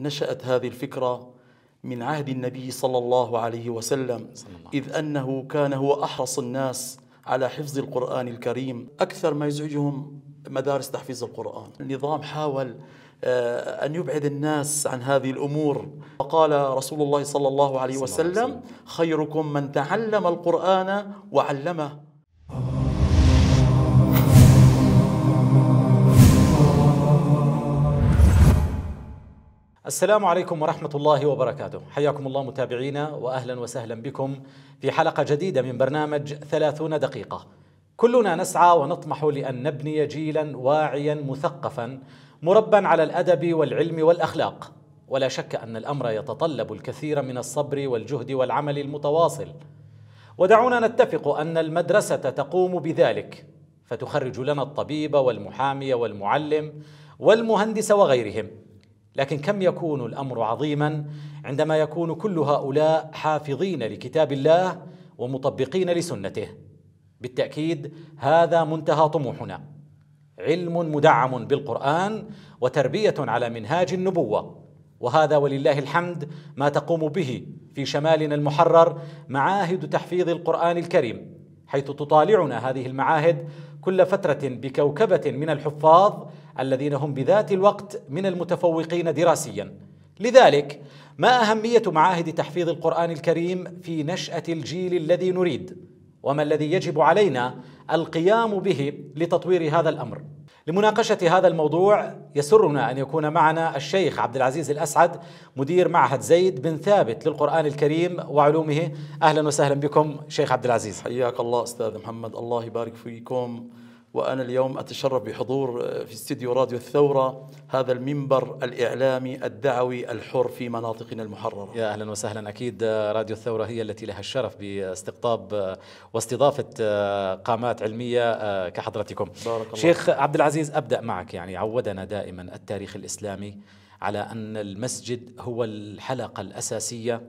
نشأت هذه الفكرة من عهد النبي صلى الله عليه وسلم إذ أنه كان هو أحرص الناس على حفظ القرآن الكريم أكثر ما يزعجهم مدارس تحفيظ القرآن النظام حاول آه، أن يبعد الناس عن هذه الأمور فقال رسول الله صلى الله عليه وسلم خيركم من تعلم القرآن وعلمه السلام عليكم ورحمة الله وبركاته حياكم الله متابعينا وأهلا وسهلا بكم في حلقة جديدة من برنامج ثلاثون دقيقة كلنا نسعى ونطمح لأن نبني جيلا واعيا مثقفا مربا على الأدب والعلم والأخلاق ولا شك أن الأمر يتطلب الكثير من الصبر والجهد والعمل المتواصل ودعونا نتفق أن المدرسة تقوم بذلك فتخرج لنا الطبيب والمحامي والمعلم والمهندس وغيرهم لكن كم يكون الامر عظيما عندما يكون كل هؤلاء حافظين لكتاب الله ومطبقين لسنته بالتاكيد هذا منتهى طموحنا علم مدعم بالقران وتربيه على منهاج النبوه وهذا ولله الحمد ما تقوم به في شمالنا المحرر معاهد تحفيظ القران الكريم حيث تطالعنا هذه المعاهد كل فترة بكوكبة من الحفاظ الذين هم بذات الوقت من المتفوقين دراسيا لذلك ما أهمية معاهد تحفيظ القرآن الكريم في نشأة الجيل الذي نريد وما الذي يجب علينا القيام به لتطوير هذا الأمر لمناقشة هذا الموضوع يسرنا أن يكون معنا الشيخ عبد العزيز الأسعد مدير معهد زيد بن ثابت للقرآن الكريم وعلومه أهلا وسهلا بكم شيخ عبد العزيز حياك الله أستاذ محمد الله يبارك فيكم وأنا اليوم أتشرف بحضور آه، في استديو راديو الثورة هذا المنبر الإعلامي الدعوي الحر في مناطقنا المحررة يا أهلا وسهلا أكيد آه، راديو الثورة هي التي لها الشرف باستقطاب آه، واستضافة قامات علمية كحضرتكم بارك الله. شيخ عبد العزيز أبدأ معك يعني عودنا دائما التاريخ الإسلامي على أن المسجد هو الحلقة الأساسية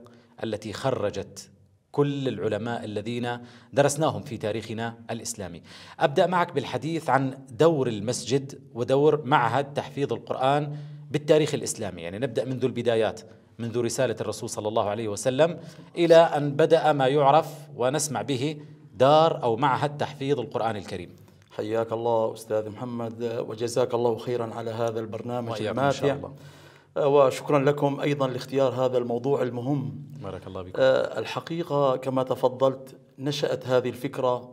التي خرجت كل العلماء الذين درسناهم في تاريخنا الاسلامي. ابدا معك بالحديث عن دور المسجد ودور معهد تحفيظ القران بالتاريخ الاسلامي، يعني نبدا منذ البدايات، منذ رساله الرسول صلى الله عليه وسلم الى ان بدا ما يعرف ونسمع به دار او معهد تحفيظ القران الكريم. حياك الله استاذ محمد وجزاك الله خيرا على هذا البرنامج الماتع. إن شاء الله. وشكرا لكم أيضا لاختيار هذا الموضوع المهم بارك الله بكم آه، الحقيقة كما تفضلت نشأت هذه الفكرة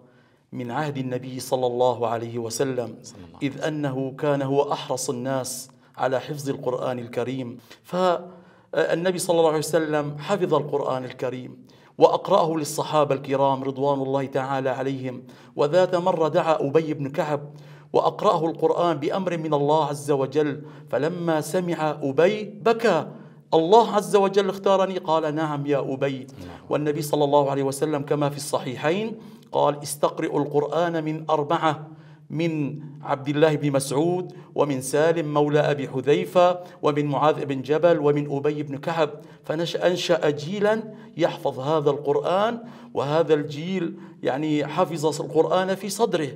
من عهد النبي صلى الله عليه وسلم الله. إذ أنه كان هو أحرص الناس على حفظ القرآن الكريم فالنبي صلى الله عليه وسلم حفظ القرآن الكريم وأقرأه للصحابة الكرام رضوان الله تعالى عليهم وذات مرة دعا أبي بن كعب وأقرأه القرآن بأمر من الله عز وجل فلما سمع أبي بكى الله عز وجل اختارني قال نعم يا أبي والنبي صلى الله عليه وسلم كما في الصحيحين قال استقرئوا القرآن من أربعة من عبد الله بن مسعود ومن سالم مولى أبي حذيفة ومن معاذ بن جبل ومن أبي بن كعب فأنشأ جيلا يحفظ هذا القرآن وهذا الجيل يعني حفظ القرآن في صدره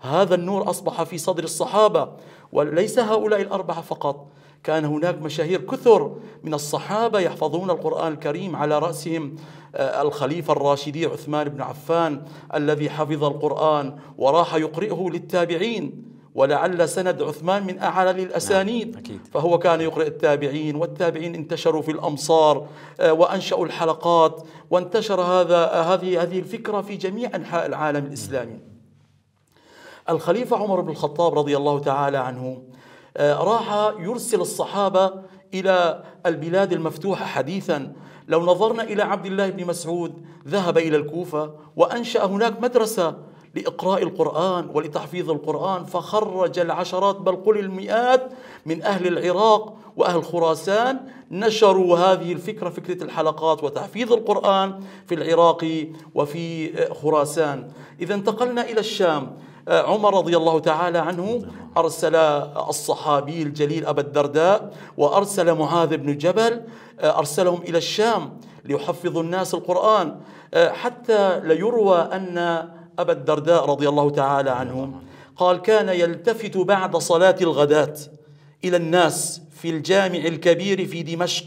هذا النور أصبح في صدر الصحابة وليس هؤلاء الأربعة فقط كان هناك مشاهير كثر من الصحابة يحفظون القرآن الكريم على رأسهم آه، الخليفة الراشدي عثمان بن عفان الذي حفظ القرآن وراح يقرئه للتابعين ولعل سند عثمان من أعلى الأسانيد نعم، أكيد. فهو كان يقرأ التابعين والتابعين انتشروا في الأمصار آه، وأنشأوا الحلقات وانتشر هذا آه، هذه هذه الفكرة في جميع أنحاء العالم الإسلامي الخليفة عمر بن الخطاب رضي الله تعالى عنه آه، راح يرسل الصحابة إلى البلاد المفتوحة حديثا لو نظرنا إلى عبد الله بن مسعود ذهب إلى الكوفة وأنشأ هناك مدرسة لإقراء القرآن ولتحفيظ القرآن فخرج العشرات بل قل المئات من أهل العراق وأهل خراسان نشروا هذه الفكرة فكرة الحلقات وتحفيظ القرآن في العراق وفي آه، خراسان إذا انتقلنا إلى الشام آه، عمر رضي الله تعالى عنه أرسل الصحابي الجليل أبا الدرداء وأرسل معاذ بن جبل آه، أرسلهم إلى الشام ليحفظوا الناس القرآن آه، حتى ليروى أن أبا الدرداء رضي الله تعالى عنه قال كان يلتفت بعد صلاة الغداة إلى الناس في الجامع الكبير في دمشق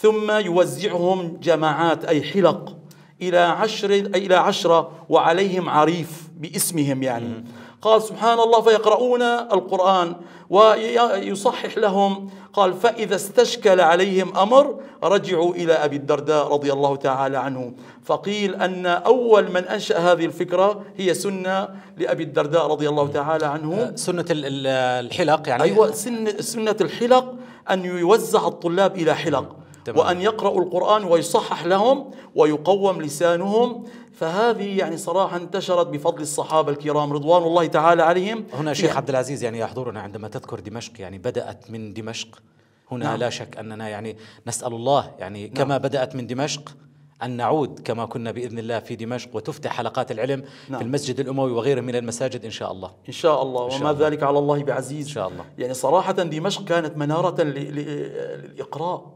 ثم يوزعهم جماعات أي حلق إلى عشر إلى عشرة وعليهم عريف باسمهم يعني قال سبحان الله فيقرؤون القرآن ويصحح لهم قال فإذا استشكل عليهم أمر رجعوا إلى أبي الدرداء رضي الله تعالى عنه فقيل أن أول من أنشأ هذه الفكرة هي سنة لأبي الدرداء رضي الله تعالى عنه آه، سنة الحلق يعني أيوة سنة الحلق أن يوزع الطلاب إلى حلق تمام. وأن يقرأوا القرآن ويصحح لهم ويقوم لسانهم فهذه يعني صراحة انتشرت بفضل الصحابة الكرام رضوان الله تعالى عليهم هنا شيخ يعني عبد العزيز يعني يحضرنا عندما تذكر دمشق يعني بدأت من دمشق هنا نعم. لا شك أننا يعني نسأل الله يعني نعم. كما نعم. بدأت من دمشق أن نعود كما كنا بإذن الله في دمشق وتفتح حلقات العلم نعم. في المسجد الأموي وغيره من المساجد إن شاء الله إن شاء الله وما شاء وما الله. ذلك على الله بعزيز إن شاء الله يعني صراحة دمشق كانت منارة للإقراء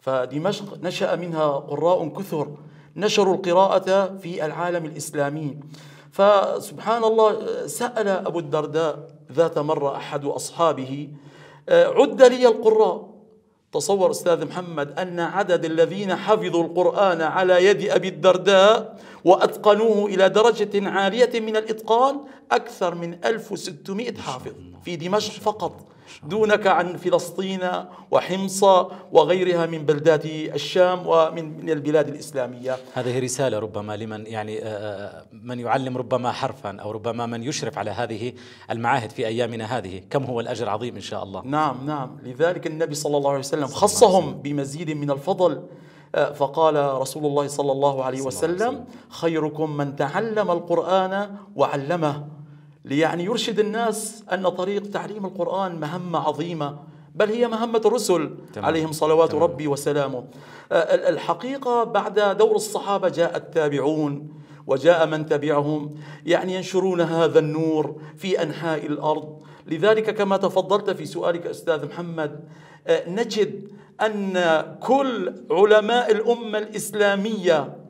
فدمشق نشأ منها قراء كثر نشروا القراءة في العالم الإسلامي فسبحان الله سأل أبو الدرداء ذات مرة أحد أصحابه أه، عد لي القراء تصور أستاذ محمد أن عدد الذين حفظوا القرآن على يد أبي الدرداء وأتقنوه إلى درجة عالية من الإتقان أكثر من 1600 حافظ في دمشق فقط دونك عن فلسطين وحمص وغيرها من بلدات الشام ومن من البلاد الإسلامية هذه رسالة ربما لمن يعني آه، آه، آه، من يعلم ربما حرفا أو ربما من يشرف على هذه المعاهد في أيامنا هذه كم هو الأجر عظيم إن شاء الله نعم نعم لذلك النبي صلى الله عليه وسلم خصهم بمزيد من الفضل فقال رسول الله صلى الله عليه وسلم خيركم من تعلم القرآن وعلمه ليعني يرشد الناس أن طريق تعليم القرآن مهمة عظيمة بل هي مهمة الرسل تمام. عليهم صلوات تمام. ربي وسلامه الحقيقة بعد دور الصحابة جاء التابعون وجاء من تبعهم يعني ينشرون هذا النور في أنحاء الأرض لذلك كما تفضلت في سؤالك أستاذ محمد نجد أن كل علماء الأمة الإسلامية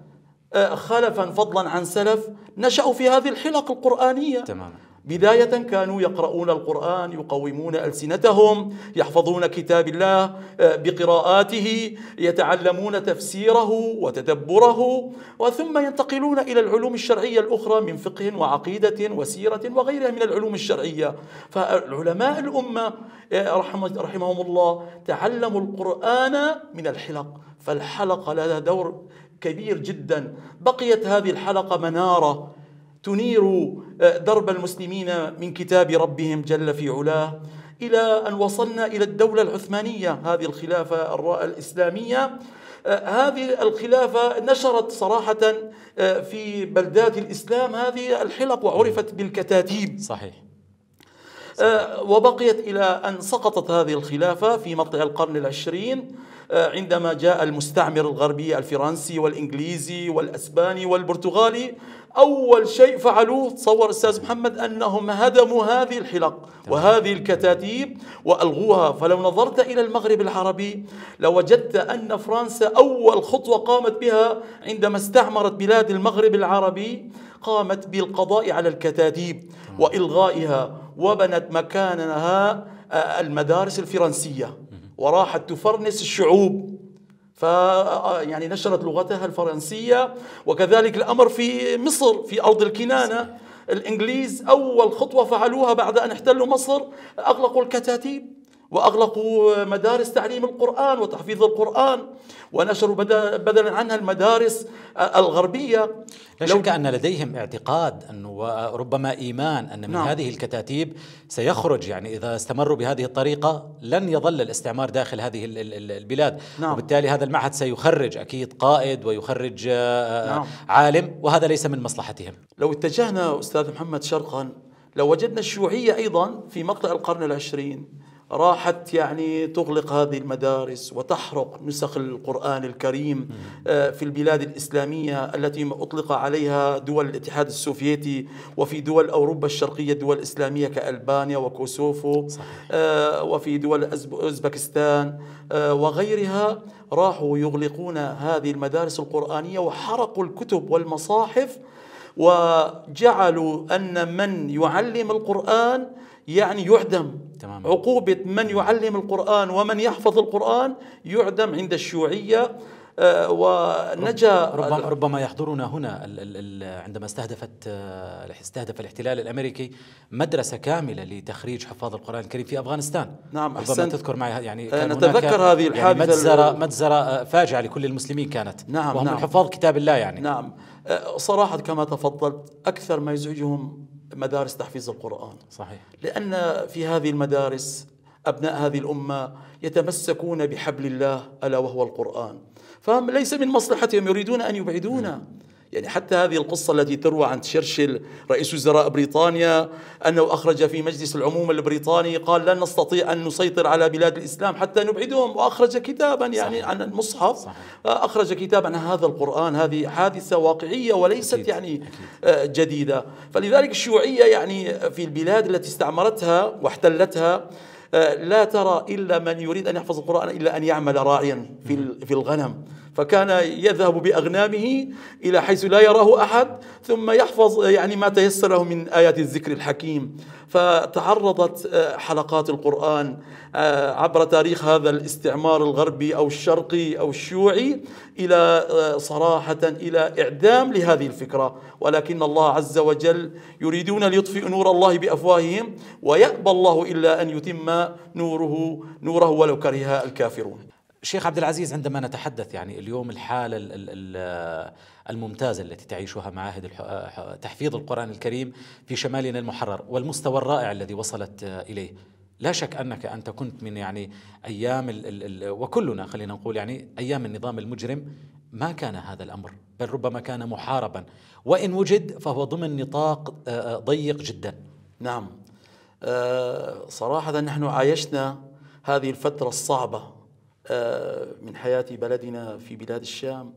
آه، خلفا فضلا عن سلف نشأوا في هذه الحلق القرآنية تماما بداية كانوا يقرؤون القرآن يقومون ألسنتهم يحفظون كتاب الله آه، بقراءاته يتعلمون تفسيره وتدبره وثم ينتقلون إلى العلوم الشرعية الأخرى من فقه وعقيدة وسيرة وغيرها من العلوم الشرعية فعلماء الأمة آه، رحمهم الله تعلموا القرآن من الحلق فالحلق لها دور كبير جدا بقيت هذه الحلقة منارة تنير آه، درب المسلمين من كتاب ربهم جل في علاه إلى أن وصلنا إلى الدولة العثمانية هذه الخلافة الإسلامية آه، هذه الخلافة نشرت صراحة آه، في بلدات الإسلام هذه الحلق وعرفت بالكتاتيب صحيح وبقيت إلى أن سقطت هذه الخلافة في مطلع القرن العشرين آه، عندما جاء المستعمر الغربي الفرنسي والإنجليزي والأسباني والبرتغالي أول شيء فعلوه تصور أستاذ محمد أنهم هدموا هذه الحلق وهذه الكتاتيب وألغوها فلو نظرت إلى المغرب العربي لوجدت أن فرنسا أول خطوة قامت بها عندما استعمرت بلاد المغرب العربي قامت بالقضاء على الكتاتيب وإلغائها وبنت مكانها آه، المدارس الفرنسيه وراحت تفرنس الشعوب ف يعني نشرت لغتها الفرنسية وكذلك الأمر في مصر في أرض الكنانة الإنجليز أول خطوة فعلوها بعد أن احتلوا مصر أغلقوا الكتاتيب وأغلقوا مدارس تعليم القرآن وتحفيظ القرآن ونشروا بدلا عنها المدارس الغربية لا شك أن لديهم اعتقاد أنه وربما إيمان أن من نعم. هذه الكتاتيب سيخرج يعني إذا استمروا بهذه الطريقة لن يظل الاستعمار داخل هذه البلاد نعم. وبالتالي هذا المعهد سيخرج أكيد قائد ويخرج آه، آه، نعم. عالم وهذا ليس من مصلحتهم لو اتجهنا أستاذ محمد شرقا لو وجدنا الشيوعية أيضا في مقطع القرن العشرين راحت يعني تغلق هذه المدارس وتحرق نسخ القرآن الكريم آه، في البلاد الإسلامية التي أطلق عليها دول الاتحاد السوفيتي وفي دول أوروبا الشرقية دول إسلامية كألبانيا وكوسوفو صحيح. آه، وفي دول أوزبكستان آه، وغيرها راحوا يغلقون هذه المدارس القرآنية وحرقوا الكتب والمصاحف وجعلوا أن من يعلم القرآن يعني يعدم تمام. عقوبة من يعلم القرآن ومن يحفظ القرآن يعدم عند الشيوعية آه، ونجا ربما ربما يحضرنا هنا عندما استهدفت آه، استهدف الاحتلال الامريكي مدرسه كامله لتخريج حفاظ القران الكريم في افغانستان نعم احسنت تذكر معي يعني آه، كان نتذكر هذه يعني الحادثه يعني مجزره مجزره فاجعه لكل المسلمين كانت نعم وهم نعم حفاظ كتاب الله يعني نعم صراحه كما تفضلت اكثر ما يزعجهم مدارس تحفيظ القرآن صحيح لأن في هذه المدارس أبناء هذه الأمة يتمسكون بحبل الله ألا وهو القرآن فهم ليس من مصلحتهم يريدون أن يبعدونا يعني حتى هذه القصة التي تروى عن تشرشل رئيس وزراء بريطانيا أنه أخرج في مجلس العموم البريطاني قال لن نستطيع أن نسيطر على بلاد الإسلام حتى نبعدهم وأخرج كتابا يعني صحيح. عن المصحف صحيح. أخرج كتابا عن هذا القرآن هذه حادثة واقعية وليست أكيد. يعني أكيد. آه، جديدة فلذلك الشيوعية يعني في البلاد التي استعمرتها واحتلتها آه، لا ترى إلا من يريد أن يحفظ القرآن إلا أن يعمل راعيا في الغنم فكان يذهب بأغنامه إلى حيث لا يراه أحد ثم يحفظ يعني ما تيسره من آيات الذكر الحكيم فتعرضت آه، حلقات القرآن آه، عبر تاريخ هذا الاستعمار الغربي أو الشرقي أو الشيوعي إلى آه، صراحة إلى إعدام لهذه الفكرة ولكن الله عز وجل يريدون ليطفئوا نور الله بأفواههم ويأبى الله إلا أن يتم نوره نوره ولو كره الكافرون شيخ عبد العزيز عندما نتحدث يعني اليوم الحالة آه، الممتازة التي تعيشها معاهد تحفيظ القرآن الكريم في شمالنا المحرر والمستوى الرائع الذي وصلت آه، إليه لا شك أنك أنت كنت من يعني أيام ال ال وكلنا خلينا نقول يعني أيام النظام المجرم ما كان هذا الأمر بل ربما كان محاربا وإن وجد فهو ضمن نطاق آه، ضيق جدا نعم صراحة نحن عايشنا هذه الفترة الصعبة آه، من حياة بلدنا في بلاد الشام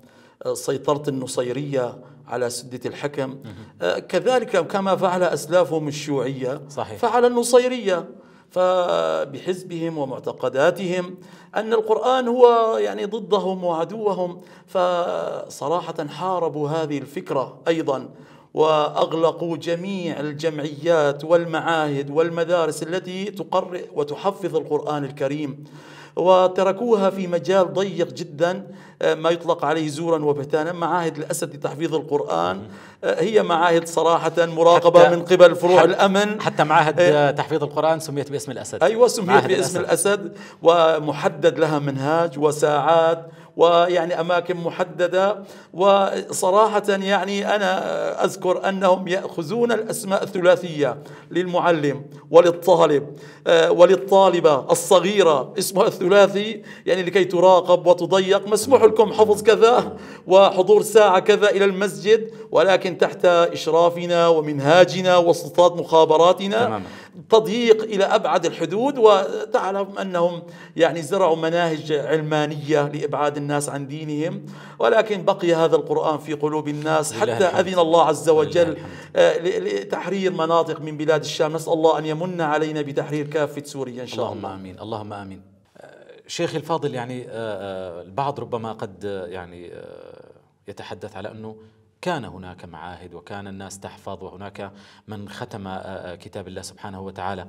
آه، سيطرة النصيرية على سدة الحكم آه، كذلك كما فعل أسلافهم الشيوعية صحيح. فعل النصيرية فبحزبهم ومعتقداتهم أن القرآن هو يعني ضدهم وعدوهم فصراحة حاربوا هذه الفكرة أيضا واغلقوا جميع الجمعيات والمعاهد والمدارس التي تقرئ وتحفظ القران الكريم وتركوها في مجال ضيق جدا آه، ما يطلق عليه زورا وبهتانا معاهد الأسد لتحفيظ القرآن آه، هي معاهد صراحة مراقبة من قبل فروع حتى الأمن حتى معاهد آه، تحفيظ القرآن سميت باسم الأسد أيوة سميت باسم الأسد. الأسد ومحدد لها منهاج وساعات ويعني أماكن محددة وصراحة يعني أنا أذكر أنهم يأخذون الأسماء الثلاثية للمعلم وللطالب آه، وللطالبة الصغيرة اسمها الثلاثي يعني لكي تراقب وتضيق مسموح لكم حفظ كذا وحضور ساعة كذا إلى المسجد ولكن تحت إشرافنا ومنهاجنا واستطاعت مخابراتنا تماما. تضييق إلى أبعد الحدود وتعلم أنهم يعني زرعوا مناهج علمانية لإبعاد الناس عن دينهم ولكن بقي هذا القرآن في قلوب الناس حتى الحمد. أذن الله عز وجل آه، لتحرير مناطق من بلاد الشام نسأل الله أن يمن علينا بتحرير كافة سوريا إن شاء اللهم الله آمين اللهم آمين آه، شيخي الفاضل يعني آه، البعض ربما قد يعني يتحدث على أنه كان هناك معاهد وكان الناس تحفظ وهناك من ختم آه، آه، كتاب الله سبحانه وتعالى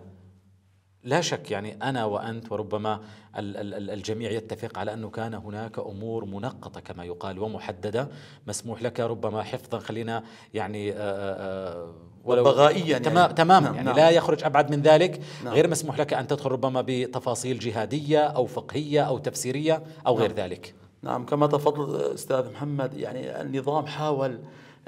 لا شك يعني انا وانت وربما الجميع يتفق على انه كان هناك امور منقطه كما يقال ومحدده مسموح لك ربما حفظا خلينا يعني آه، ولو بغائيا تمام يعني, تمام نعم يعني نعم لا يخرج ابعد من ذلك نعم غير مسموح لك ان تدخل ربما بتفاصيل جهاديه او فقهيه او تفسيريه او نعم غير ذلك نعم كما تفضل استاذ محمد يعني النظام حاول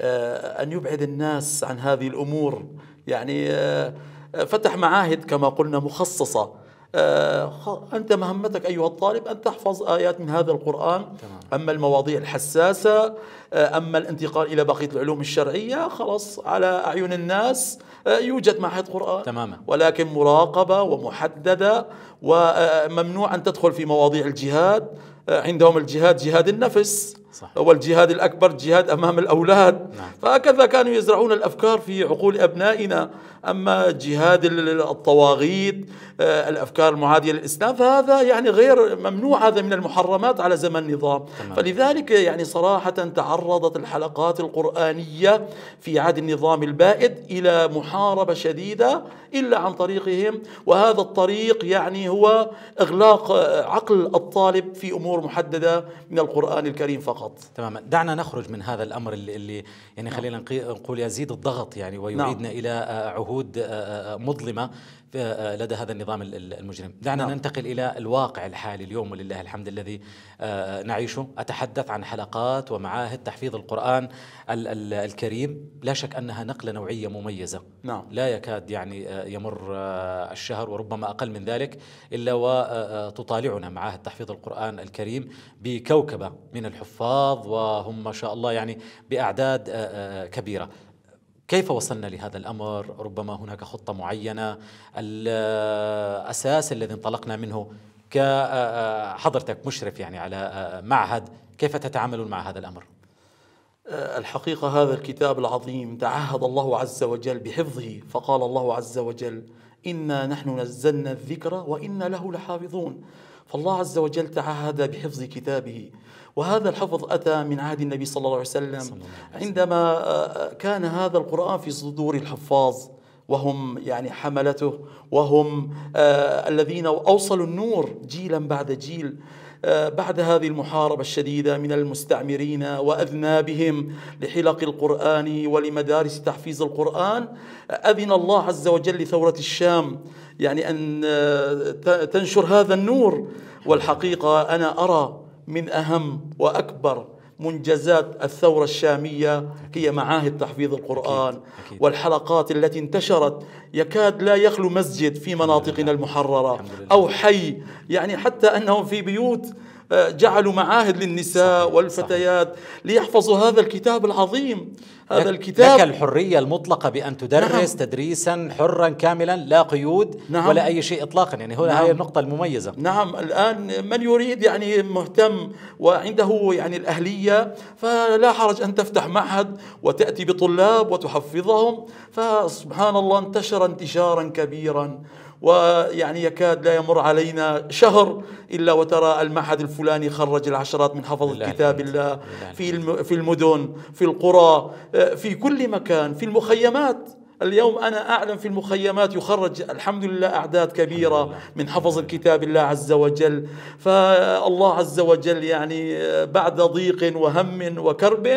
آه، ان يبعد الناس عن هذه الامور يعني آه، فتح معاهد كما قلنا مخصصه آه، أنت مهمتك أيها الطالب أن تحفظ آيات من هذا القرآن تمام. أما المواضيع الحساسة آه، أما الانتقال إلى بقية العلوم الشرعية خلاص على أعين الناس آه، يوجد معهد قرآن تماما ولكن مراقبة ومحددة وممنوع أن تدخل في مواضيع الجهاد عندهم الجهاد جهاد النفس صح. والجهاد الأكبر جهاد أمام الأولاد نعم. فهكذا كانوا يزرعون الأفكار في عقول أبنائنا أما جهاد الطواغيت آه، الأفكار المعادية للإسلام فهذا يعني غير ممنوع هذا من المحرمات على زمن النظام تمام. فلذلك يعني صراحة تعرضت الحلقات القرآنية في عهد النظام البائد إلى محاربة شديدة إلا عن طريقهم وهذا الطريق يعني هو إغلاق عقل الطالب في أمور محددة من القرآن الكريم فقط فقط تماما دعنا نخرج من هذا الامر اللي, اللي يعني نعم. خلينا نقول يزيد الضغط يعني نعم. ويعيدنا نعم. الى عهود آه، آه، آه، مظلمه آه، لدى هذا النظام المجرم دعنا نعم. ننتقل إلى الواقع الحالي اليوم ولله الحمد الذي آه، نعيشه أتحدث عن حلقات ومعاهد تحفيظ القرآن الكريم لا شك أنها نقلة نوعية مميزة نعم. لا يكاد يعني آه، يمر الشهر وربما أقل من ذلك إلا وتطالعنا معاهد تحفيظ القرآن الكريم بكوكبة من الحفاظ وهم ما شاء الله يعني بأعداد كبيرة كيف وصلنا لهذا الامر؟ ربما هناك خطه معينه، الاساس الذي انطلقنا منه كحضرتك آه، آه، مشرف يعني على آه، معهد، كيف تتعاملون مع هذا الامر؟ الحقيقه هذا الكتاب العظيم تعهد الله عز وجل بحفظه، فقال الله عز وجل: انا نحن نزلنا الذكر وانا له لحافظون. فالله عز وجل تعهد بحفظ كتابه وهذا الحفظ أتى من عهد النبي صلى الله عليه وسلم عندما آه، آه، كان هذا القرآن في صدور الحفاظ وهم يعني حملته وهم آه، الذين أوصلوا النور جيلا بعد جيل آه، بعد هذه المحاربة الشديدة من المستعمرين وأذنابهم لحلق القرآن ولمدارس تحفيظ القرآن أذن الله عز وجل لثورة الشام يعني أن آه، تنشر هذا النور والحقيقة أنا أرى من أهم وأكبر منجزات الثورة الشامية هي معاهد تحفيظ القرآن والحلقات التي انتشرت يكاد لا يخلو مسجد في مناطقنا المحررة أو حي يعني حتى أنهم في بيوت جعلوا معاهد للنساء والفتيات ليحفظوا هذا الكتاب العظيم هذا الكتاب لك الحرية المطلقة بأن تدرس نعم تدريسا حرا كاملا لا قيود نعم ولا أي شيء إطلاقا يعني هو نعم هي النقطة المميزة نعم الآن من يريد يعني مهتم وعنده يعني الأهلية فلا حرج أن تفتح معهد وتأتي بطلاب وتحفظهم فسبحان الله انتشر انتشارا كبيرا ويعني يكاد لا يمر علينا شهر إلا وترى المعهد الفلاني خرج العشرات من حفظ الله كتاب الله في في المدن في القرى آه، في كل مكان في المخيمات اليوم أنا أعلم في المخيمات يخرج الحمد لله أعداد كبيرة من حفظ الكتاب الله عز وجل فالله عز وجل يعني آه، بعد ضيق وهم وكرب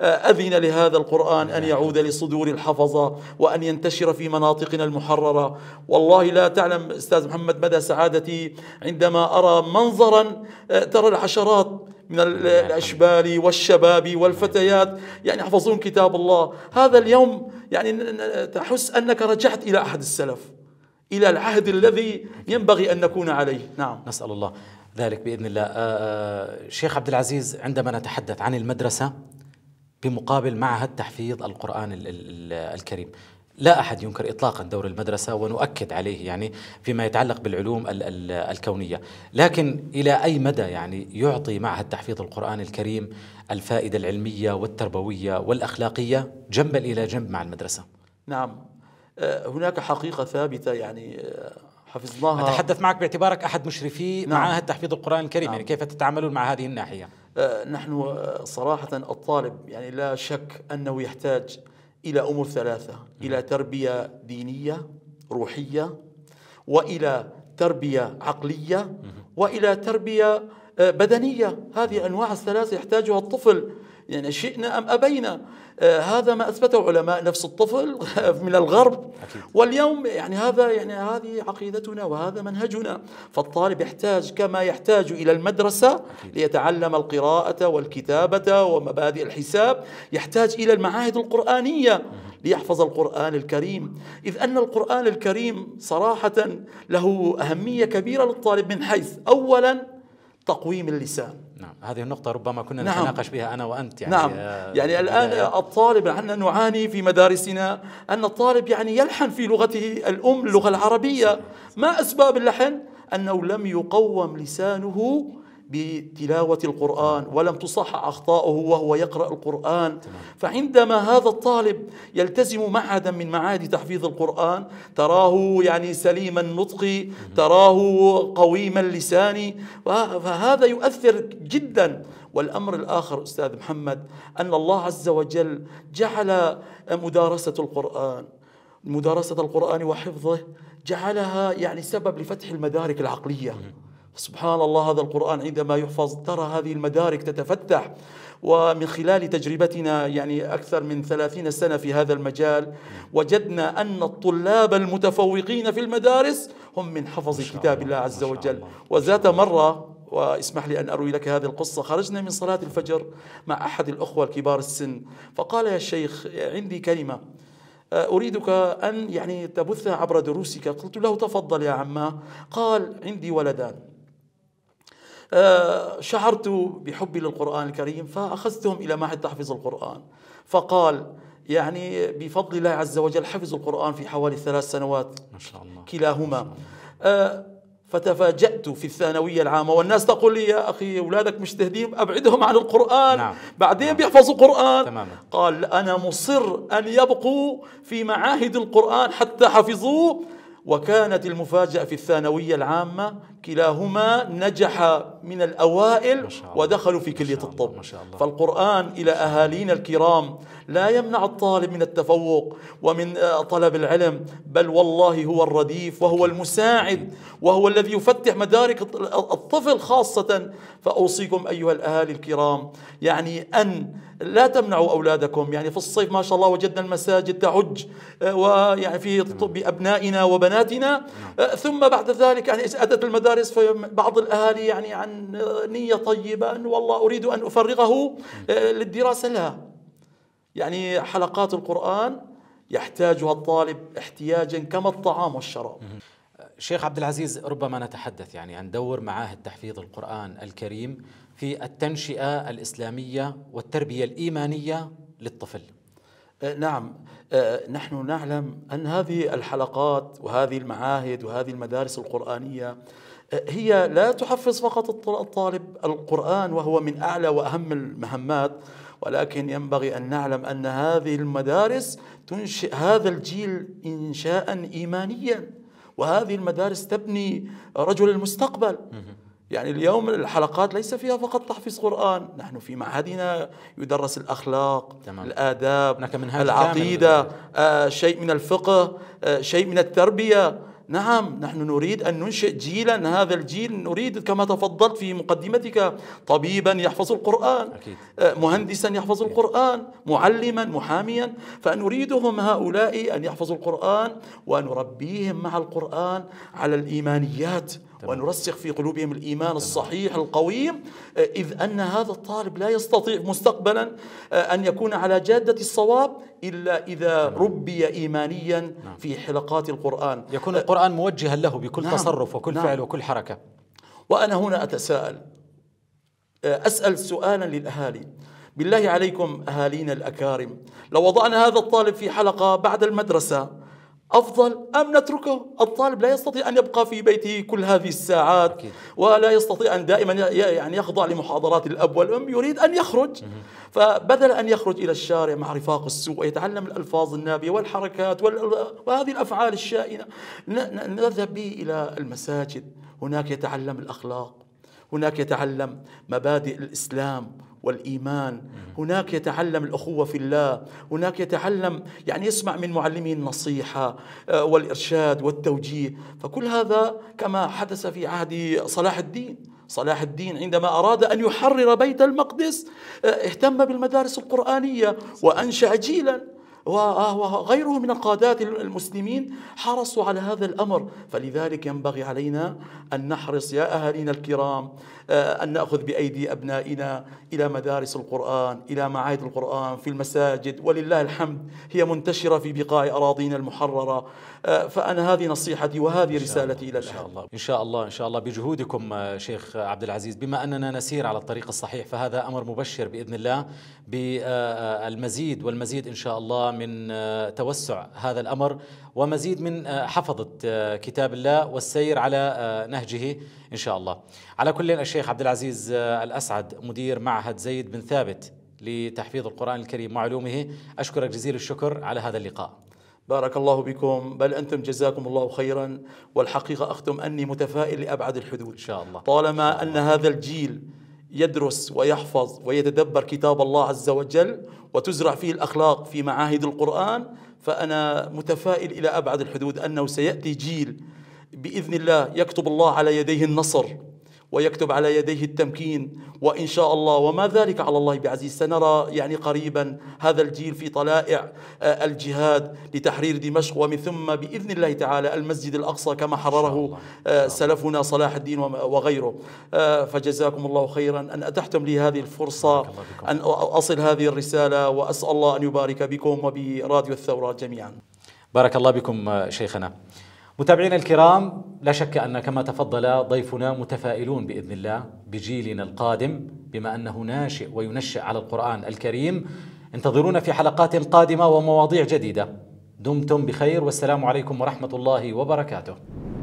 آه، أذن لهذا القرآن أن نعم. يعود لصدور الحفظة وأن ينتشر في مناطقنا المحررة والله لا تعلم أستاذ محمد مدى سعادتي عندما أرى منظرا آه، ترى العشرات من نعم، الأشبال والشباب والفتيات يعني يحفظون كتاب الله هذا اليوم يعني تحس أنك رجعت إلى أحد السلف إلى العهد الذي ينبغي أن نكون عليه نعم نسأل الله ذلك بإذن الله آه، شيخ عبد العزيز عندما نتحدث عن المدرسة بمقابل معهد تحفيظ القرآن الكريم لا أحد ينكر إطلاقا دور المدرسة ونؤكد عليه يعني فيما يتعلق بالعلوم الكونية لكن إلى أي مدى يعني يعطي معهد تحفيظ القرآن الكريم الفائدة العلمية والتربوية والأخلاقية جنبا إلى جنب مع المدرسة نعم آه، هناك حقيقة ثابتة يعني آه، حفظناها أتحدث معك باعتبارك أحد مشرفي نعم. معاهد تحفيظ القرآن الكريم يعني نعم. يعني كيف تتعاملون مع هذه الناحية آه، نحن آه، صراحة الطالب يعني لا شك أنه يحتاج إلى أمور ثلاثة إلى تربية دينية روحية وإلى تربية عقلية وإلى تربية آه، بدنية هذه الأنواع الثلاثة يحتاجها الطفل يعني شئنا أم أبينا آه، هذا ما أثبته علماء نفس الطفل من الغرب أكيد. واليوم يعني هذا يعني هذه عقيدتنا وهذا منهجنا فالطالب يحتاج كما يحتاج إلى المدرسة أكيد. ليتعلم القراءة والكتابة ومبادئ الحساب يحتاج إلى المعاهد القرآنية ليحفظ القرآن الكريم إذ أن القرآن الكريم صراحة له أهمية كبيرة للطالب من حيث أولا تقويم اللسان نعم هذه النقطة ربما كنا نعم. نتناقش بها أنا وأنت يعني نعم آه، يعني الآن الطالب نحن نعاني في مدارسنا أن الطالب يعني يلحن في لغته الأم اللغة العربية ما أسباب اللحن؟ أنه لم يقوم لسانه بتلاوة القرآن ولم تصح أخطاؤه وهو يقرأ القرآن فعندما هذا الطالب يلتزم معهدا من معاهد تحفيظ القرآن تراه يعني سليم النطق تراه قويم اللسان فهذا يؤثر جدا والأمر الآخر أستاذ محمد أن الله عز وجل جعل مدارسة القرآن مدارسة القرآن وحفظه جعلها يعني سبب لفتح المدارك العقلية سبحان الله هذا القرآن عندما يحفظ ترى هذه المدارك تتفتح ومن خلال تجربتنا يعني أكثر من ثلاثين سنة في هذا المجال وجدنا أن الطلاب المتفوقين في المدارس هم من حفظ كتاب الله عز وجل وذات مرة واسمح لي أن أروي لك هذه القصة خرجنا من صلاة الفجر مع أحد الأخوة الكبار السن فقال يا شيخ عندي كلمة آه، أريدك أن يعني تبثها عبر دروسك قلت له تفضل يا عماه قال عندي ولدان آه، شعرت بحبي للقرآن الكريم فأخذتهم إلى معهد تحفيظ القرآن فقال يعني بفضل الله عز وجل حفظ القرآن في حوالي ثلاث سنوات ما شاء الله كلاهما آه، فتفاجأت في الثانوية العامة والناس تقول لي يا أخي أولادك مجتهدين أبعدهم عن القرآن نعم. بعدين نعم. بيحفظوا قرآن تماما. قال أنا مصر أن يبقوا في معاهد القرآن حتى حفظوه وكانت المفاجأة في الثانوية العامة كلاهما نجح من الأوائل ودخلوا في كلية الطب فالقرآن إلى أهالينا الكرام لا يمنع الطالب من التفوق ومن آه، طلب العلم بل والله هو الرديف وهو المساعد وهو الذي يفتح مدارك الطفل خاصة فأوصيكم أيها الأهالي الكرام يعني أن لا تمنعوا أولادكم يعني في الصيف ما شاء الله وجدنا المساجد تعج آه، ويعني في بأبنائنا وبناتنا آه، ثم بعد ذلك يعني أتت المدارس فبعض الأهالي يعني عن نية طيبة أن والله أريد أن أفرغه آه، للدراسة لا يعني حلقات القرآن يحتاجها الطالب احتياجا كما الطعام والشراب شيخ عبد العزيز ربما نتحدث يعني عن دور معاهد تحفيظ القرآن الكريم في التنشئة الإسلامية والتربية الإيمانية للطفل أه، نعم أه، نحن نعلم أن هذه الحلقات وهذه المعاهد وهذه المدارس القرآنية أه، هي لا تحفز فقط الطالب القرآن وهو من أعلى وأهم المهمات ولكن ينبغي أن نعلم أن هذه المدارس تنشئ هذا الجيل إنشاء إيمانيا وهذه المدارس تبني رجل المستقبل يعني اليوم الحلقات ليس فيها فقط تحفيظ قرآن نحن في معهدنا يدرس الأخلاق تمام. الآداب العقيدة آه شيء من الفقه آه شيء من التربية نعم نحن نريد أن ننشئ جيلا هذا الجيل نريد كما تفضلت في مقدمتك طبيبا يحفظ القرآن أكيد. آه، مهندسا يحفظ القرآن معلما محاميا فنريدهم هؤلاء أن يحفظوا القرآن ونربيهم مع القرآن على الإيمانيات ونرسخ في قلوبهم الإيمان الصحيح القويم إذ أن هذا الطالب لا يستطيع مستقبلا آه، أن يكون على جادة الصواب إلا إذا ربي إيمانيا نعم. في حلقات القرآن يكون القرآن موجها له بكل نعم تصرف وكل نعم فعل وكل حركة وأنا هنا أتساءل آه، أسأل سؤالا للأهالي بالله عليكم أهالينا الأكارم لو وضعنا هذا الطالب في حلقة بعد المدرسة أفضل أم نتركه الطالب لا يستطيع أن يبقى في بيته كل هذه الساعات أكيد. ولا يستطيع أن دائما يعني يخضع لمحاضرات الأب والأم يريد أن يخرج فبدل أن يخرج إلى الشارع مع رفاق السوء ويتعلم الألفاظ النابية والحركات وهذه الأفعال الشائنة نذهب به إلى المساجد هناك يتعلم الأخلاق هناك يتعلم مبادئ الإسلام والإيمان هناك يتعلم الأخوة في الله هناك يتعلم يعني يسمع من معلمه النصيحة آه، والإرشاد والتوجيه فكل هذا كما حدث في عهد صلاح الدين صلاح الدين عندما أراد أن يحرر بيت المقدس آه، اهتم بالمدارس القرآنية وأنشأ جيلا وغيره من القادات المسلمين حرصوا على هذا الأمر فلذلك ينبغي علينا أن نحرص يا أهالينا الكرام آه، أن نأخذ بأيدي أبنائنا إلى مدارس القرآن إلى معاهد القرآن في المساجد ولله الحمد هي منتشرة في بقاع أراضينا المحررة آه، فأنا هذه نصيحتي وهذه رسالتي إلى إن شاء الله إن شاء الله إن شاء الله بجهودكم آه، شيخ عبد العزيز بما أننا نسير على الطريق الصحيح فهذا أمر مبشر بإذن الله بالمزيد والمزيد إن شاء الله من آه، توسع هذا الأمر ومزيد من آه، حفظة آه، كتاب الله والسير على نهجه إن شاء الله على كل الشيخ عبد العزيز الأسعد مدير معهد زيد بن ثابت لتحفيظ القرآن الكريم وعلومه أشكرك جزيل الشكر على هذا اللقاء بارك الله بكم بل أنتم جزاكم الله خيرا والحقيقة أختم أني متفائل لأبعد الحدود إن شاء الله طالما أن هذا الجيل يدرس ويحفظ ويتدبر كتاب الله عز وجل وتزرع فيه الاخلاق في معاهد القران فانا متفائل الى ابعد الحدود انه سياتي جيل باذن الله يكتب الله على يديه النصر ويكتب على يديه التمكين وإن شاء الله وما ذلك على الله بعزيز سنرى يعني قريبا هذا الجيل في طلائع آه، الجهاد لتحرير دمشق ومن ثم بإذن الله تعالى المسجد الأقصى كما حرره آه، سلفنا صلاح الدين وغيره آه، فجزاكم الله خيرا أن أتحتم لي هذه الفرصة أن أصل هذه الرسالة وأسأل الله أن يبارك بكم وبراديو الثورة جميعا بارك الله بكم شيخنا متابعينا الكرام لا شك أن كما تفضل ضيفنا متفائلون بإذن الله بجيلنا القادم بما أنه ناشئ وينشئ على القرآن الكريم انتظرونا في حلقات قادمة ومواضيع جديدة دمتم بخير والسلام عليكم ورحمة الله وبركاته